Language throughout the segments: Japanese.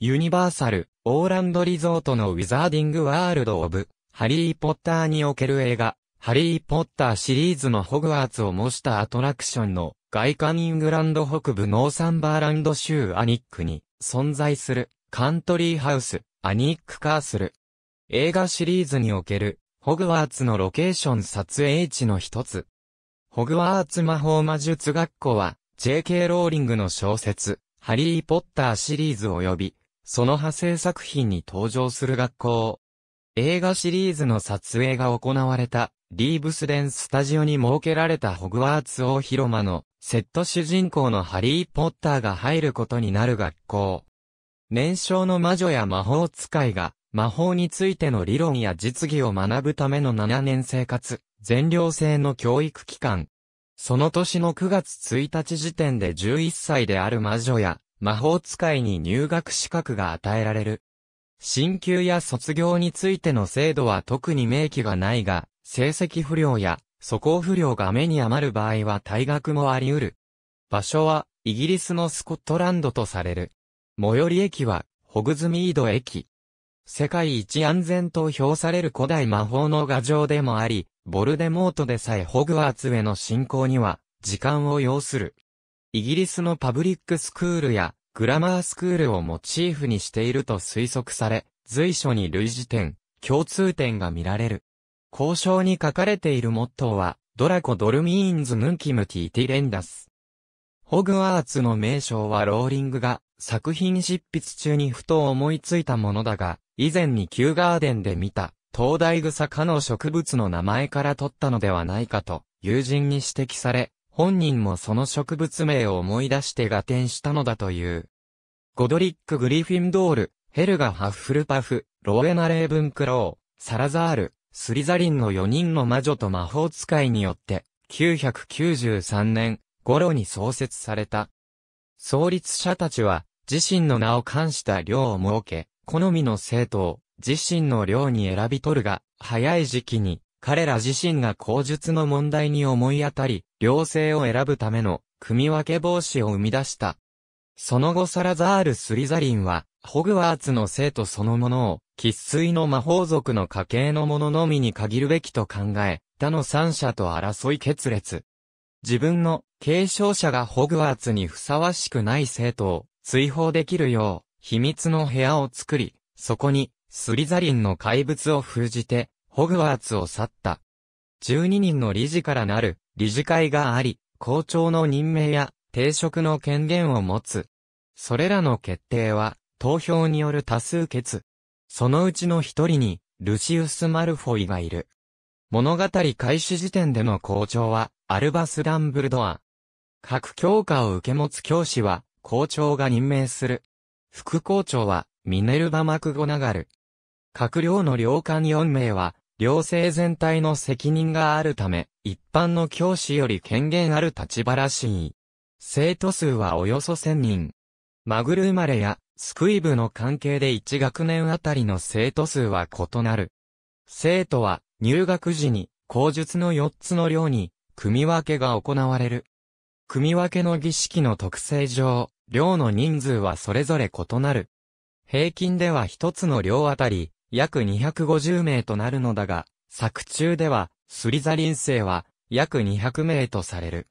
ユニバーサル、オーランドリゾートのウィザーディングワールド・オブ、ハリー・ポッターにおける映画、ハリー・ポッターシリーズのホグワーツを模したアトラクションの外観イングランド北部ノーサンバーランド州アニックに存在するカントリーハウス、アニック・カースル。映画シリーズにおけるホグワーツのロケーション撮影地の一つ。ホグワーツ魔法魔術学校は JK ローリングの小説、ハリー・ポッターシリーズ及びその派生作品に登場する学校。映画シリーズの撮影が行われた、リーブスデンスタジオに設けられたホグワーツ大広間の、セット主人公のハリー・ポッターが入ることになる学校。年少の魔女や魔法使いが、魔法についての理論や実技を学ぶための7年生活、全寮制の教育機関。その年の9月1日時点で11歳である魔女や、魔法使いに入学資格が与えられる。進級や卒業についての制度は特に明記がないが、成績不良や、素行不良が目に余る場合は退学もあり得る。場所は、イギリスのスコットランドとされる。最寄り駅は、ホグズミード駅。世界一安全と評される古代魔法の牙城でもあり、ボルデモートでさえホグワーツへの進行には、時間を要する。イギリスのパブリックスクールやグラマースクールをモチーフにしていると推測され、随所に類似点、共通点が見られる。交渉に書かれているモットーは、ドラコ・ドルミーンズ・ムンキム・ティ・ティ・レンダス。ホグワーツの名称はローリングが作品執筆中にふと思いついたものだが、以前にキューガーデンで見た、東大草科の植物の名前から取ったのではないかと、友人に指摘され、本人もその植物名を思い出して合点したのだという。ゴドリック・グリフィンドール、ヘルガ・ハッフルパフ、ローエナ・レーブンクロー、サラザール、スリザリンの4人の魔女と魔法使いによって、993年頃に創設された。創立者たちは、自身の名を冠した寮を設け、好みの生徒を、自身の寮に選び取るが、早い時期に、彼ら自身が口述の問題に思い当たり、両性を選ぶための、組み分け防止を生み出した。その後サラザール・スリザリンは、ホグワーツの生徒そのものを、喫水の魔法族の家系のもののみに限るべきと考え、他の三者と争い決裂。自分の継承者がホグワーツにふさわしくない生徒を追放できるよう、秘密の部屋を作り、そこに、スリザリンの怪物を封じて、ホグワーツを去った。12人の理事からなる理事会があり、校長の任命や定職の権限を持つ。それらの決定は投票による多数決。そのうちの一人にルシウス・マルフォイがいる。物語開始時点での校長はアルバス・ダンブルドア。各教科を受け持つ教師は校長が任命する。副校長はミネルバ・マクゴナガル。閣僚の領官4名は寮生全体の責任があるため、一般の教師より権限ある立場らしい。生徒数はおよそ1000人。マグル生まれや、スクイブの関係で1学年あたりの生徒数は異なる。生徒は、入学時に、口述の4つの寮に、組分けが行われる。組分けの儀式の特性上、寮の人数はそれぞれ異なる。平均では1つの寮あたり、約250名となるのだが、作中では、スリザリン生は、約200名とされる。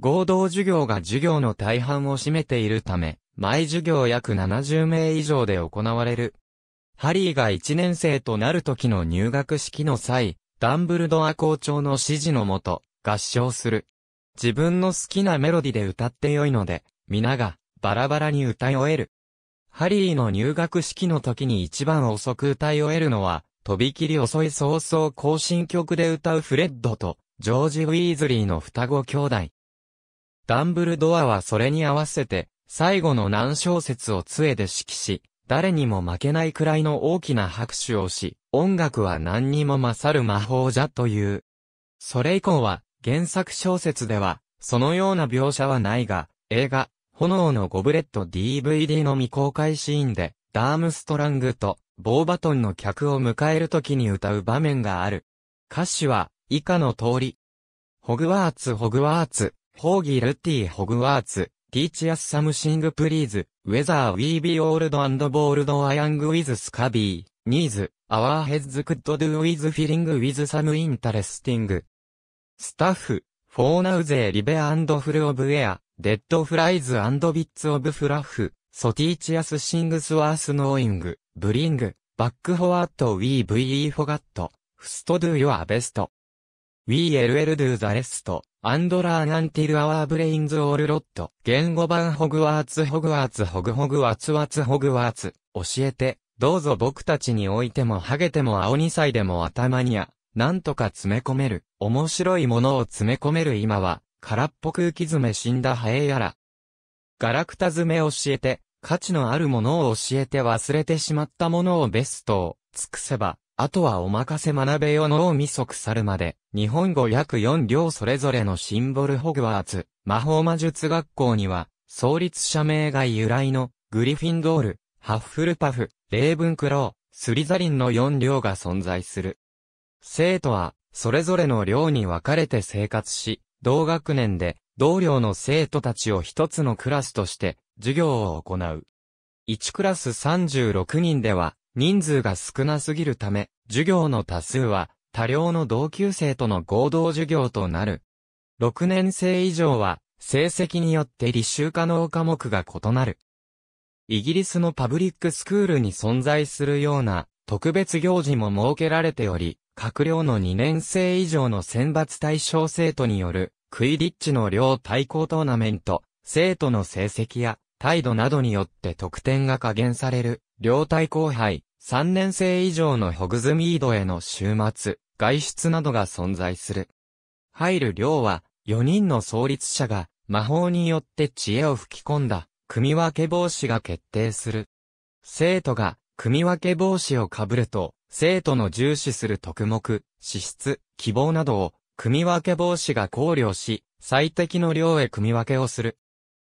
合同授業が授業の大半を占めているため、毎授業約70名以上で行われる。ハリーが1年生となる時の入学式の際、ダンブルドア校長の指示のもと、合唱する。自分の好きなメロディで歌ってよいので、皆がバラバラに歌い終える。ハリーの入学式の時に一番遅く歌い終えるのは、とびきり遅い早々行進曲で歌うフレッドと、ジョージ・ウィーズリーの双子兄弟。ダンブルドアはそれに合わせて、最後の難小節を杖で指揮し、誰にも負けないくらいの大きな拍手をし、音楽は何にも勝る魔法じゃという。それ以降は、原作小説では、そのような描写はないが、映画、炎のゴブレット DVD の未公開シーンで、ダームストラングと、ボーバトンの客を迎える時に歌う場面がある。歌詞は、以下の通り。ホグワーツ、ホグワーツ、ホーギルティ、ホグワーツ、teach us something please, whether we be old and bold or young with scabby, needs, our heads could do with feeling with some interesting. スタッフ、for now they live and full of air, デッドフライズビッツオブフラッフ、ソティーチアスシングスワースノーイング、ブリング、バックフォワットウィー v ーフォガット、フストドゥヨアベスト。ウィーエルエルドゥザレスト、アンドラー a ンティルアワーブレインズオールロット、言語版ホグワーツホグワーツホグホグワーツワーツホグワーツ。教えて、どうぞ僕たちにおいてもハゲても青二歳でも頭にゃ、なんとか詰め込める。面白いものを詰め込める今は、空っぽ空気爪死んだハエやら。ガラクタ爪教えて、価値のあるものを教えて忘れてしまったものをベストを尽くせば、あとはお任せ学べよ脳みそ腐るまで、日本語約4両それぞれのシンボルホグワーツ、魔法魔術学校には、創立者名が由来の、グリフィンドール、ハッフルパフ、レーブンクロー、スリザリンの4両が存在する。生徒は、それぞれの寮に分かれて生活し、同学年で、同僚の生徒たちを一つのクラスとして、授業を行う。1クラス36人では、人数が少なすぎるため、授業の多数は、多量の同級生との合同授業となる。6年生以上は、成績によって履修可能科目が異なる。イギリスのパブリックスクールに存在するような特別行事も設けられており、閣僚の2年生以上の選抜対象生徒による、クイリッチの両対抗トーナメント、生徒の成績や態度などによって得点が加減される、両対抗杯、3年生以上のホグズミードへの週末、外出などが存在する。入る寮は、4人の創立者が、魔法によって知恵を吹き込んだ、組分け帽子が決定する。生徒が、組分け帽子をかぶると、生徒の重視する特目、資質、希望などを、組分け防止が考慮し、最適の量へ組分けをする。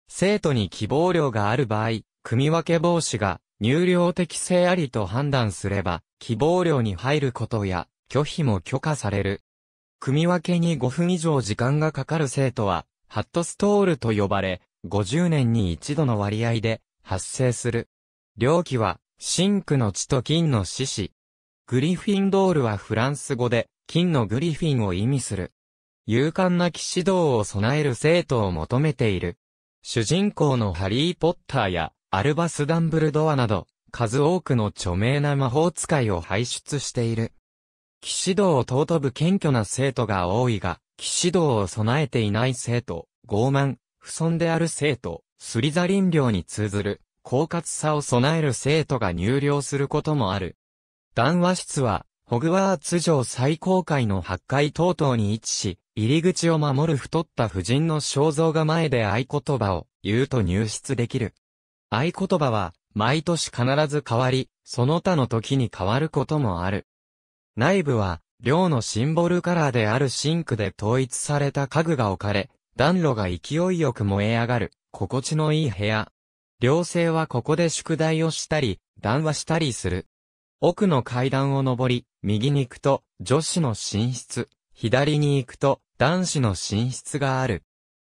生徒に希望量がある場合、組分け防止が入量適正ありと判断すれば、希望量に入ることや、拒否も許可される。組分けに5分以上時間がかかる生徒は、ハットストールと呼ばれ、50年に一度の割合で発生する。量期は、ンクの地と金の獅子、グリフィンドールはフランス語で、金のグリフィンを意味する。勇敢な騎士道を備える生徒を求めている。主人公のハリー・ポッターや、アルバス・ダンブルドアなど、数多くの著名な魔法使いを輩出している。騎士道を尊ぶ謙虚な生徒が多いが、騎士道を備えていない生徒、傲慢、不尊である生徒、スリザリン領に通ずる、狡猾さを備える生徒が入寮することもある。談話室は、ホグワーツ城最高階の8階等々に位置し、入り口を守る太った夫人の肖像画前で合言葉を言うと入室できる。合言葉は、毎年必ず変わり、その他の時に変わることもある。内部は、寮のシンボルカラーであるシンクで統一された家具が置かれ、暖炉が勢いよく燃え上がる、心地のいい部屋。寮生はここで宿題をしたり、談話したりする。奥の階段を上り、右に行くと女子の寝室、左に行くと男子の寝室がある。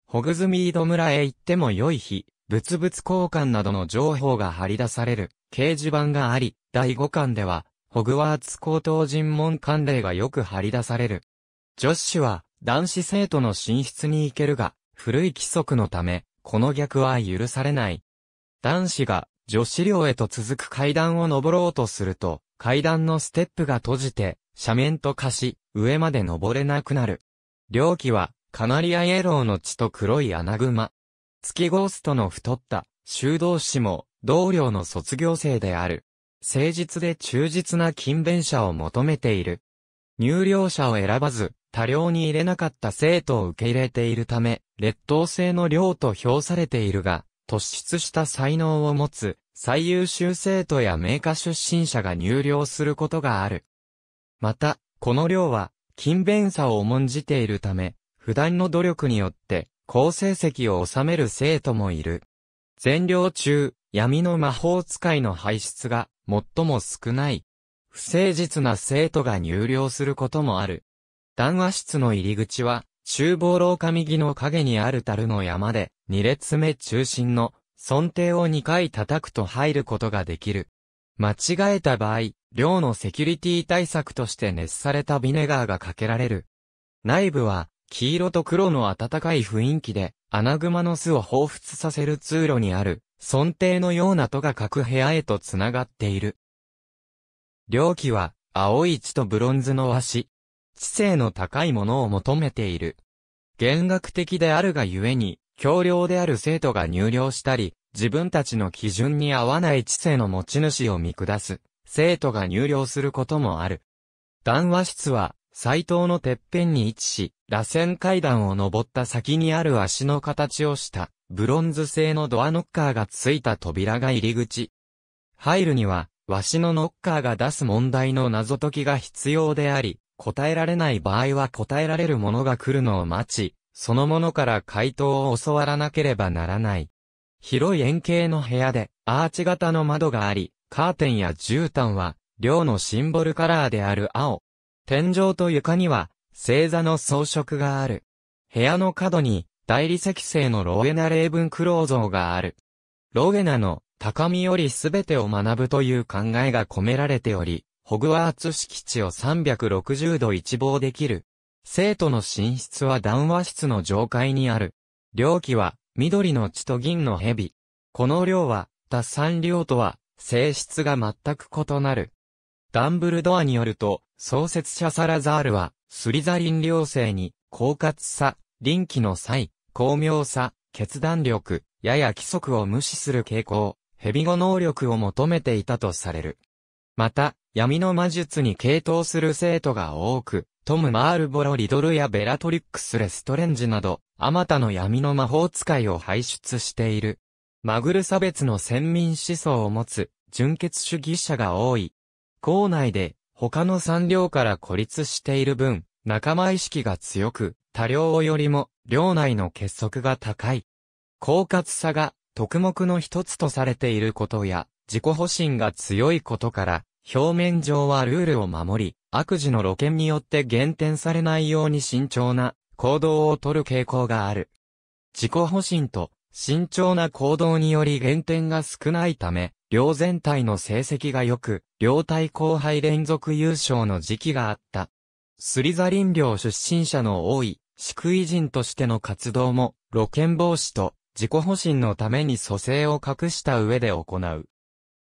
ホグズミード村へ行っても良い日、物々交換などの情報が張り出される掲示板があり、第5巻では、ホグワーツ高等尋問関連がよく張り出される。女子は男子生徒の寝室に行けるが、古い規則のため、この逆は許されない。男子が女子寮へと続く階段を登ろうとすると、階段のステップが閉じて、斜面と化し、上まで登れなくなる。寮期は、カナリアイエローの血と黒いアナグマ。月ゴーストの太った、修道士も、同僚の卒業生である。誠実で忠実な勤勉者を求めている。入寮者を選ばず、多量に入れなかった生徒を受け入れているため、劣等性の寮と評されているが、突出した才能を持つ最優秀生徒や名家出身者が入寮することがある。また、この寮は勤勉さを重んじているため、普段の努力によって好成績を収める生徒もいる。全寮中、闇の魔法使いの排出が最も少ない。不誠実な生徒が入寮することもある。談話室の入り口は厨房廊下右の影にある樽の山で、2列目中心の、尊邸を2回叩くと入ることができる。間違えた場合、寮のセキュリティ対策として熱されたビネガーがかけられる。内部は、黄色と黒の暖かい雰囲気で、穴熊の巣を彷彿させる通路にある、尊邸のような戸が各部屋へと繋がっている。寮旗は、青い血とブロンズの和紙、知性の高いものを求めている。弦楽的であるがゆえに、教量である生徒が入寮したり、自分たちの基準に合わない知性の持ち主を見下す、生徒が入寮することもある。談話室は、斎藤のてっぺんに位置し、螺旋階段を登った先にある足の形をした、ブロンズ製のドアノッカーがついた扉が入り口。入るには、わしのノッカーが出す問題の謎解きが必要であり、答えられない場合は答えられるものが来るのを待ち、そのものから回答を教わらなければならない。広い円形の部屋で、アーチ型の窓があり、カーテンや絨毯は、寮のシンボルカラーである青。天井と床には、星座の装飾がある。部屋の角に、大理石製のロゲナ霊文クロー像がある。ロゲナの高みよりすべてを学ぶという考えが込められており、ホグワーツ敷地を360度一望できる。生徒の寝室は談話室の上階にある。領旗は、緑の血と銀の蛇。この量は、多産量とは、性質が全く異なる。ダンブルドアによると、創設者サラザールは、スリザリン領生に、狡猾さ、臨機の際、巧妙さ、決断力、やや規則を無視する傾向、蛇語能力を求めていたとされる。また、闇の魔術に傾倒する生徒が多く、トム・マールボロ・リドルやベラトリックス・レストレンジなど、あまたの闇の魔法使いを輩出している。マグル差別の先民思想を持つ、純血主義者が多い。校内で、他の産業から孤立している分、仲間意識が強く、多量よりも、寮内の結束が高い。狡猾さが、特目の一つとされていることや、自己保身が強いことから、表面上はルールを守り、悪事の露見によって減点されないように慎重な行動をとる傾向がある。自己保身と慎重な行動により減点が少ないため、両全体の成績が良く、両対後輩連続優勝の時期があった。スリザリン領出身者の多い、市区人としての活動も、露見防止と自己保身のために蘇生を隠した上で行う。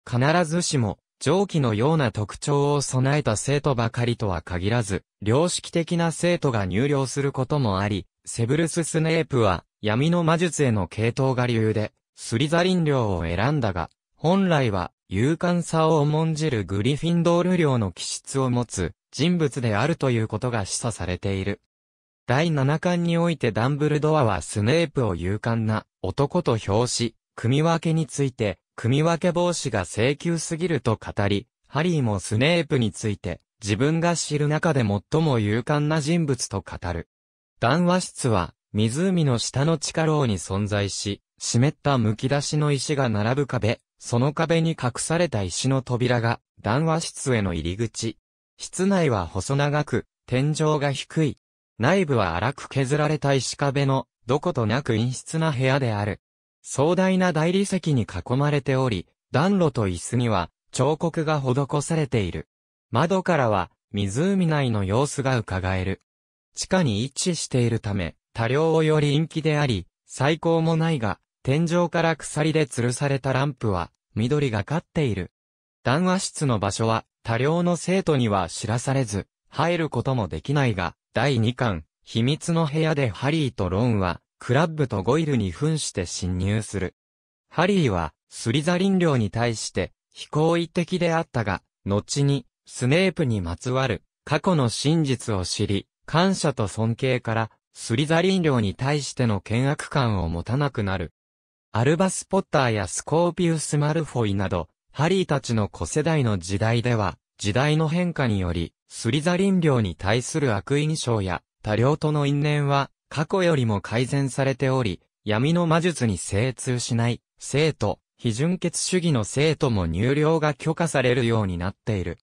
必ずしも、上記のような特徴を備えた生徒ばかりとは限らず、良識的な生徒が入寮することもあり、セブルス・スネープは闇の魔術への系統が理由で、スリザリン寮を選んだが、本来は勇敢さを重んじるグリフィンドール寮の気質を持つ人物であるということが示唆されている。第七巻においてダンブルドアはスネープを勇敢な男と表し、組み分けについて組分け防止が請求すぎると語り、ハリーもスネープについて、自分が知る中で最も勇敢な人物と語る。談話室は、湖の下の地下牢に存在し、湿った剥き出しの石が並ぶ壁、その壁に隠された石の扉が、談話室への入り口。室内は細長く、天井が低い。内部は荒く削られた石壁の、どことなく陰湿な部屋である。壮大な大理石に囲まれており、暖炉と椅子には彫刻が施されている。窓からは湖内の様子が伺える。地下に位置しているため、多量をより陰気であり、最高もないが、天井から鎖で吊るされたランプは、緑がかっている。談話室の場所は、多量の生徒には知らされず、入ることもできないが、第2巻、秘密の部屋でハリーとロンは、クラッブとゴイルに扮して侵入する。ハリーは、スリザリン領に対して、非行為的であったが、後に、スネープにまつわる、過去の真実を知り、感謝と尊敬から、スリザリン領に対しての険悪感を持たなくなる。アルバス・ポッターやスコーピウス・マルフォイなど、ハリーたちの子世代の時代では、時代の変化により、スリザリン領に対する悪印象や、多量との因縁は、過去よりも改善されており、闇の魔術に精通しない、生徒、非純血主義の生徒も入寮が許可されるようになっている。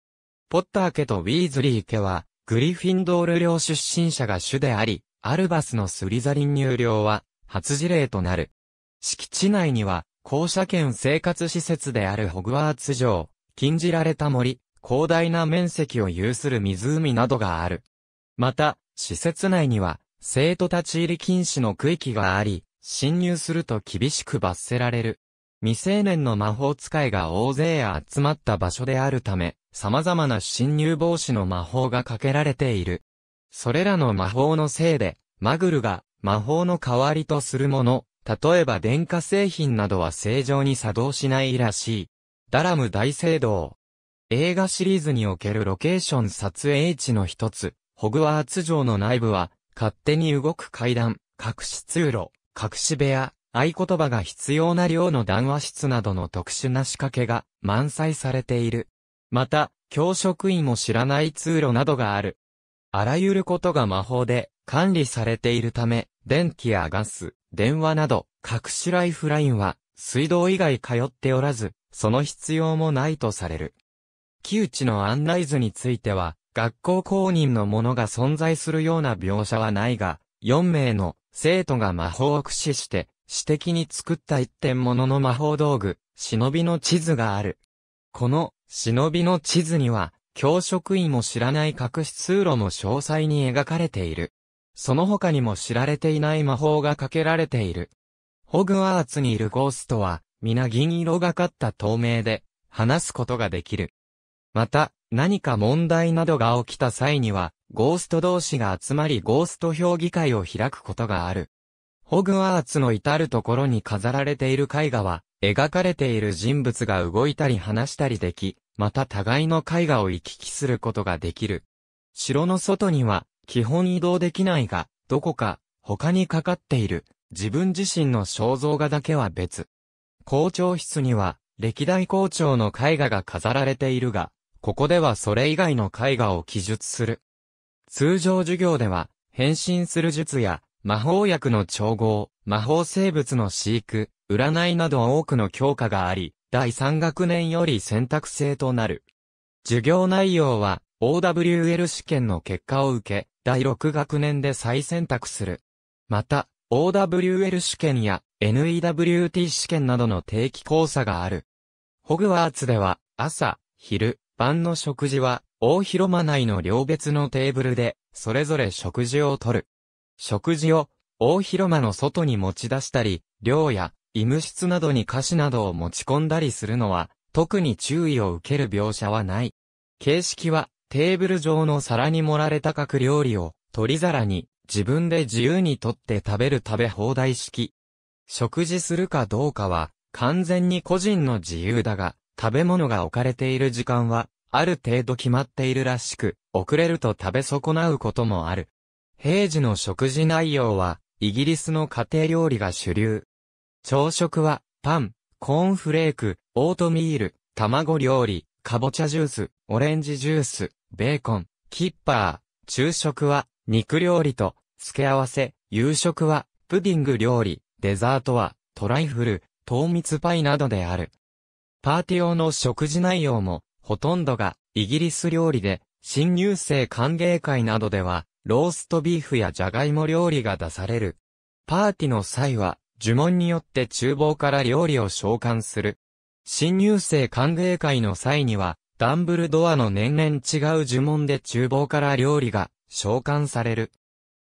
ポッター家とウィーズリー家は、グリフィンドール寮出身者が主であり、アルバスのスリザリン入寮は、初事例となる。敷地内には、校舎圏生活施設であるホグワーツ城、禁じられた森、広大な面積を有する湖などがある。また、施設内には、生徒立ち入り禁止の区域があり、侵入すると厳しく罰せられる。未成年の魔法使いが大勢集まった場所であるため、様々な侵入防止の魔法がかけられている。それらの魔法のせいで、マグルが魔法の代わりとするもの、例えば電化製品などは正常に作動しないらしい。ダラム大聖堂。映画シリーズにおけるロケーション撮影地の一つ、ホグワーツ城の内部は、勝手に動く階段、隠し通路、隠し部屋、合言葉が必要な量の談話室などの特殊な仕掛けが満載されている。また、教職員も知らない通路などがある。あらゆることが魔法で管理されているため、電気やガス、電話など、隠しライフラインは、水道以外通っておらず、その必要もないとされる。木内の案内図については、学校公認のものが存在するような描写はないが、4名の生徒が魔法を駆使して、私的に作った一点ものの魔法道具、忍びの地図がある。この、忍びの地図には、教職員も知らない隠し通路も詳細に描かれている。その他にも知られていない魔法がかけられている。ホグワーツにいるゴーストは、皆銀色がかった透明で、話すことができる。また、何か問題などが起きた際には、ゴースト同士が集まりゴースト評議会を開くことがある。ホグワーツの至るところに飾られている絵画は、描かれている人物が動いたり話したりでき、また互いの絵画を行き来することができる。城の外には、基本移動できないが、どこか、他にかかっている、自分自身の肖像画だけは別。校長室には、歴代校長の絵画が飾られているが、ここではそれ以外の絵画を記述する。通常授業では、変身する術や、魔法薬の調合、魔法生物の飼育、占いなど多くの教科があり、第3学年より選択制となる。授業内容は、OWL 試験の結果を受け、第6学年で再選択する。また、OWL 試験や NEWT 試験などの定期講座がある。ホグワーツでは、朝、昼、晩の食事は、大広間内の両別のテーブルで、それぞれ食事をとる。食事を、大広間の外に持ち出したり、寮や、医務室などに菓子などを持ち込んだりするのは、特に注意を受ける描写はない。形式は、テーブル上の皿に盛られた各料理を、取り皿に、自分で自由に取って食べる食べ放題式。食事するかどうかは、完全に個人の自由だが、食べ物が置かれている時間は、ある程度決まっているらしく、遅れると食べ損なうこともある。平時の食事内容は、イギリスの家庭料理が主流。朝食は、パン、コーンフレーク、オートミール、卵料理、かぼちゃジュース、オレンジジュース、ベーコン、キッパー。昼食は、肉料理と、付け合わせ。夕食は、プディング料理。デザートは、トライフル、糖蜜パイなどである。パーティー用の食事内容も、ほとんどがイギリス料理で、新入生歓迎会などでは、ローストビーフやジャガイモ料理が出される。パーティーの際は、呪文によって厨房から料理を召喚する。新入生歓迎会の際には、ダンブルドアの年々違う呪文で厨房から料理が召喚される。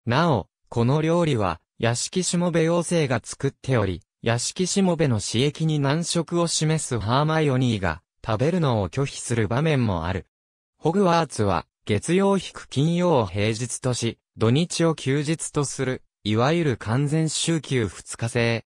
なお、この料理は、屋敷しもべ妖精が作っており、屋敷しもべの刺激に難色を示すハーマイオニーが食べるのを拒否する場面もある。ホグワーツは月曜引く金曜を平日とし、土日を休日とする、いわゆる完全週休二日制。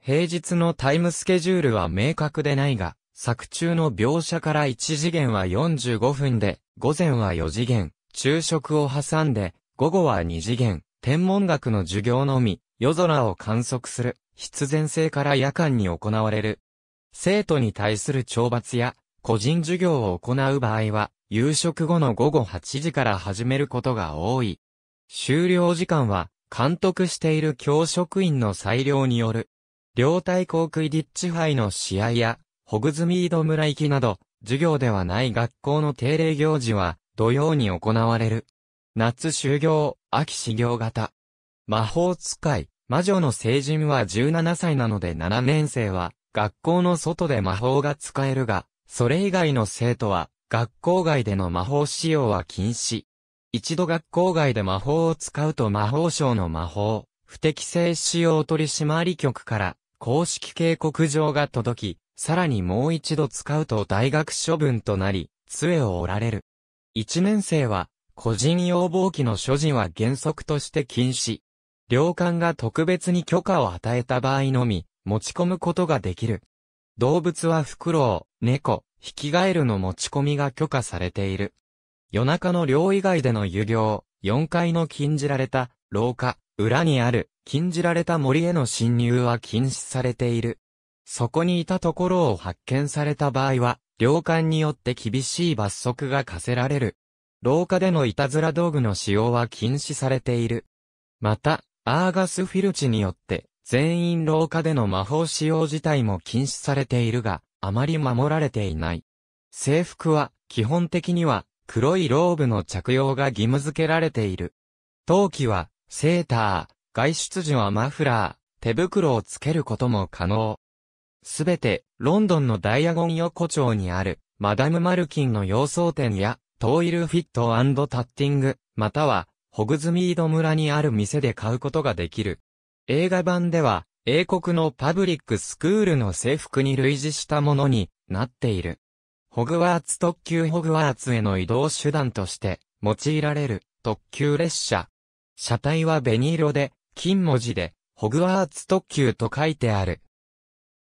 平日のタイムスケジュールは明確でないが、作中の描写から1次元は45分で、午前は4次元、昼食を挟んで、午後は2次元、天文学の授業のみ、夜空を観測する。必然性から夜間に行われる。生徒に対する懲罰や、個人授業を行う場合は、夕食後の午後8時から始めることが多い。終了時間は、監督している教職員の裁量による。両体航空イディッチ杯の試合や、ホグズミード村行きなど、授業ではない学校の定例行事は、土曜に行われる。夏修業、秋始業型。魔法使い、魔女の成人は17歳なので7年生は、学校の外で魔法が使えるが、それ以外の生徒は、学校外での魔法使用は禁止。一度学校外で魔法を使うと魔法省の魔法、不適正使用取締局から、公式警告状が届き、さらにもう一度使うと大学処分となり、杖を折られる。一年生は、個人要望機の所持は原則として禁止。領館が特別に許可を与えた場合のみ、持ち込むことができる。動物はフクロウ、猫、ヒキガエルの持ち込みが許可されている。夜中の寮以外での遊行、4階の禁じられた、廊下、裏にある、禁じられた森への侵入は禁止されている。そこにいたところを発見された場合は、両館によって厳しい罰則が課せられる。廊下でのいたずら道具の使用は禁止されている。また、アーガスフィルチによって、全員廊下での魔法使用自体も禁止されているが、あまり守られていない。制服は、基本的には、黒いローブの着用が義務付けられている。陶器は、セーター、外出時はマフラー、手袋をつけることも可能。すべて、ロンドンのダイアゴン横丁にある、マダム・マルキンの洋装店や、トーイルフィットタッティング、または、ホグズミード村にある店で買うことができる。映画版では、英国のパブリックスクールの制服に類似したものになっている。ホグワーツ特急ホグワーツへの移動手段として用いられる特急列車。車体は紅色で、金文字で、ホグワーツ特急と書いてある。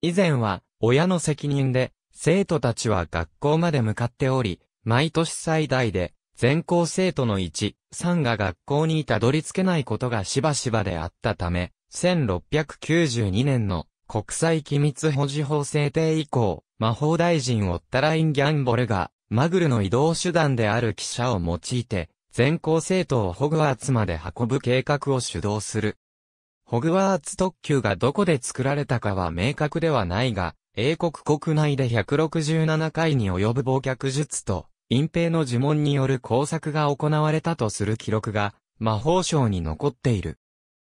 以前は、親の責任で、生徒たちは学校まで向かっており、毎年最大で全校生徒の1、3が学校にたどり着けないことがしばしばであったため、1692年の国際機密保持法制定以降、魔法大臣オッタライン・ギャンボルが、マグルの移動手段である汽車を用いて、全校生徒をホグワーツまで運ぶ計画を主導する。ホグワーツ特急がどこで作られたかは明確ではないが、英国国内で167回に及ぶ忘却術と、隠蔽の呪文による工作が行われたとする記録が、魔法省に残っている。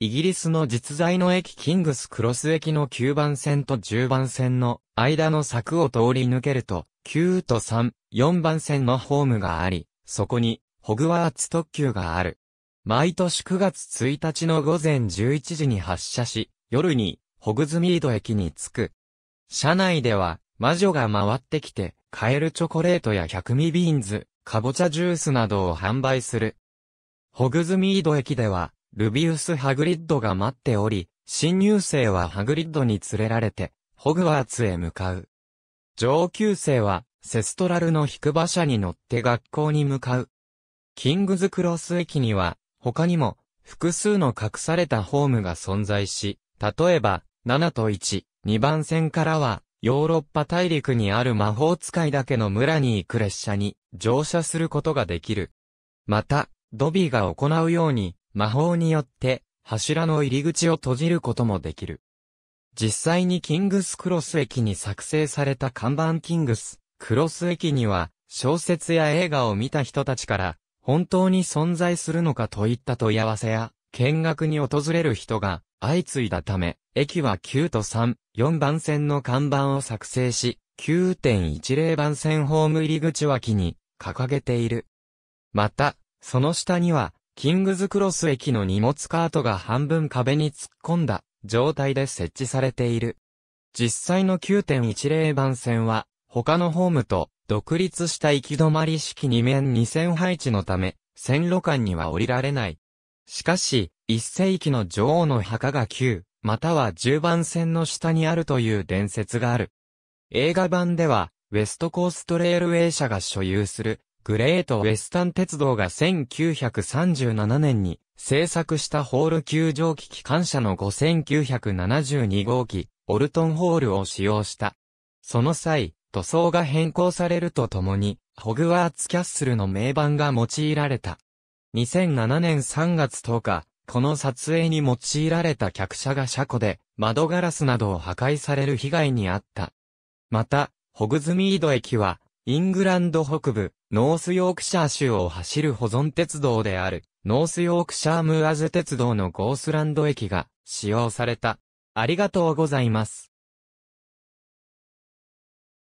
イギリスの実在の駅キングスクロス駅の9番線と10番線の間の柵を通り抜けると、9と3、4番線のホームがあり、そこに、ホグワーツ特急がある。毎年9月1日の午前11時に発車し、夜に、ホグズミード駅に着く。車内では、魔女が回ってきて、カエルチョコレートや百味ビーンズ、カボチャジュースなどを販売する。ホグズミード駅では、ルビウス・ハグリッドが待っており、新入生はハグリッドに連れられて、ホグワーツへ向かう。上級生は、セストラルの引く馬車に乗って学校に向かう。キングズクロス駅には、他にも、複数の隠されたホームが存在し、例えば、7と1、2番線からは、ヨーロッパ大陸にある魔法使いだけの村に行く列車に乗車することができる。また、ドビーが行うように、魔法によって、柱の入り口を閉じることもできる。実際にキングスクロス駅に作成された看板キングス、クロス駅には、小説や映画を見た人たちから、本当に存在するのかといった問い合わせや、見学に訪れる人が相次いだため、駅は9と3、4番線の看板を作成し、9.10番線ホーム入り口脇に掲げている。また、その下には、キングズクロス駅の荷物カートが半分壁に突っ込んだ状態で設置されている。実際の9.10番線は、他のホームと独立した行き止まり式2面2線配置のため、線路間には降りられない。しかし、一世紀の女王の墓が9、または10番線の下にあるという伝説がある。映画版では、ウェストコーストレールウェイ社が所有する、グレートウェスタン鉄道が1937年に制作したホール球蒸気機関車の5972号機、オルトンホールを使用した。その際、塗装が変更されるとともに、ホグワーツキャッスルの名板が用いられた。2007年3月10日、この撮影に用いられた客車が車庫で、窓ガラスなどを破壊される被害に遭った。また、ホグズミード駅は、イングランド北部、ノースヨークシャー州を走る保存鉄道である、ノースヨークシャームーアズ鉄道のゴースランド駅が使用された。ありがとうございます。